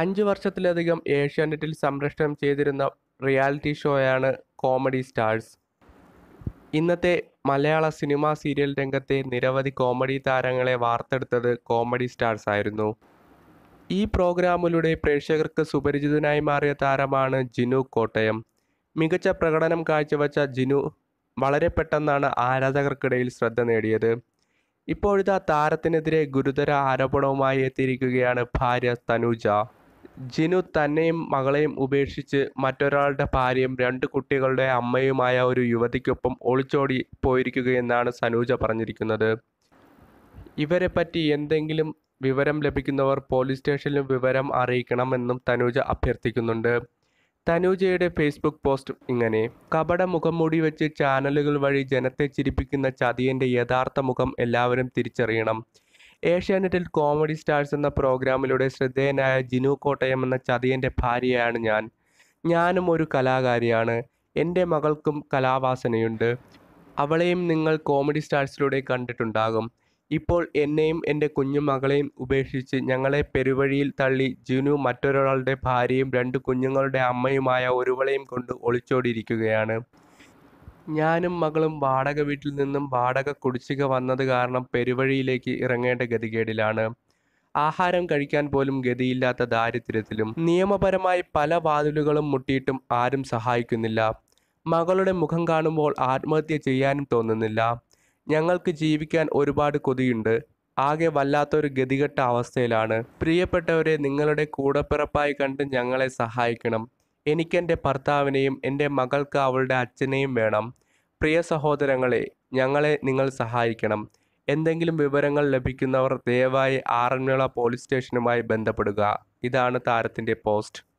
അഞ്ച് വർഷത്തിലധികം ഏഷ്യാനെറ്റിൽ സംരക്ഷണം ചെയ്തിരുന്ന റിയാലിറ്റി ഷോയാണ് കോമഡി സ്റ്റാർസ് ഇന്നത്തെ മലയാള സിനിമാ സീരിയൽ രംഗത്തെ നിരവധി കോമഡി താരങ്ങളെ വാർത്തെടുത്തത് കോമഡി സ്റ്റാർസ് ആയിരുന്നു ഈ പ്രോഗ്രാമിലൂടെ പ്രേക്ഷകർക്ക് സുപരിചിതനായി മാറിയ താരമാണ് ജിനു കോട്ടയം മികച്ച പ്രകടനം കാഴ്ചവെച്ച ജിനു വളരെ പെട്ടെന്നാണ് ആരാധകർക്കിടയിൽ ശ്രദ്ധ നേടിയത് ഇപ്പോഴത്തെ താരത്തിനെതിരെ ഗുരുതര ആരോപണവുമായി എത്തിയിരിക്കുകയാണ് ഭാര്യ തനുജ ജിനു തന്നെയും മകളെയും ഉപേക്ഷിച്ച് മറ്റൊരാളുടെ ഭാര്യയും രണ്ട് കുട്ടികളുടെ അമ്മയുമായ ഒരു യുവതിക്കൊപ്പം ഒളിച്ചോടി പോയിരിക്കുകയെന്നാണ് സനൂജ പറഞ്ഞിരിക്കുന്നത് ഇവരെ പറ്റി എന്തെങ്കിലും വിവരം ലഭിക്കുന്നവർ പോലീസ് സ്റ്റേഷനിലും വിവരം അറിയിക്കണമെന്നും തനൂജ അഭ്യർത്ഥിക്കുന്നുണ്ട് തനൂജയുടെ ഫേസ്ബുക്ക് പോസ്റ്റ് ഇങ്ങനെ കപട മൂടി വെച്ച് ചാനലുകൾ വഴി ജനത്തെ ചിരിപ്പിക്കുന്ന ചതിയൻ്റെ യഥാർത്ഥ മുഖം എല്ലാവരും തിരിച്ചറിയണം ഏഷ്യാനെറ്റിൽ കോമഡി സ്റ്റാർസ് എന്ന പ്രോഗ്രാമിലൂടെ ശ്രദ്ധേയനായ ജിനു കോട്ടയം എന്ന ചതിയൻ്റെ ഭാര്യയാണ് ഞാൻ ഞാനും ഒരു കലാകാരിയാണ് എൻ്റെ മകൾക്കും കലാവാസനയുണ്ട് അവളെയും നിങ്ങൾ കോമഡി സ്റ്റാർസിലൂടെ കണ്ടിട്ടുണ്ടാകും ഇപ്പോൾ എന്നെയും എൻ്റെ കുഞ്ഞു മകളെയും ഉപേക്ഷിച്ച് ഞങ്ങളെ പെരുവഴിയിൽ തള്ളി ജിനു മറ്റൊരാളുടെ ഭാര്യയും രണ്ട് കുഞ്ഞുങ്ങളുടെ അമ്മയുമായ ഒരുവളെയും കൊണ്ട് ഒളിച്ചോടിയിരിക്കുകയാണ് ഞാനും മകളും വാടക വീട്ടിൽ നിന്നും വാടക കുടിശ്ശിക വന്നത് കാരണം പെരുവഴിയിലേക്ക് ഇറങ്ങേണ്ട ഗതികേടിലാണ് ആഹാരം കഴിക്കാൻ പോലും ഗതിയില്ലാത്ത ദാരിദ്ര്യത്തിലും നിയമപരമായി പല വാതിലുകളും മുട്ടിയിട്ടും ആരും സഹായിക്കുന്നില്ല മകളുടെ മുഖം കാണുമ്പോൾ ആത്മഹത്യ ചെയ്യാനും തോന്നുന്നില്ല ഞങ്ങൾക്ക് ജീവിക്കാൻ ഒരുപാട് കൊതിയുണ്ട് ആകെ വല്ലാത്തൊരു ഗതികെട്ട അവസ്ഥയിലാണ് പ്രിയപ്പെട്ടവരെ നിങ്ങളുടെ കൂടപ്പിറപ്പായി കണ്ട് ഞങ്ങളെ സഹായിക്കണം എനിക്കെൻ്റെ ഭർത്താവിനെയും എൻ്റെ മകൾക്ക് അവളുടെ അച്ഛനെയും വേണം പ്രിയ സഹോദരങ്ങളെ ഞങ്ങളെ നിങ്ങൾ സഹായിക്കണം എന്തെങ്കിലും വിവരങ്ങൾ ലഭിക്കുന്നവർ ദയവായി ആറന്മുള പോലീസ് സ്റ്റേഷനുമായി ബന്ധപ്പെടുക ഇതാണ് താരത്തിൻ്റെ പോസ്റ്റ്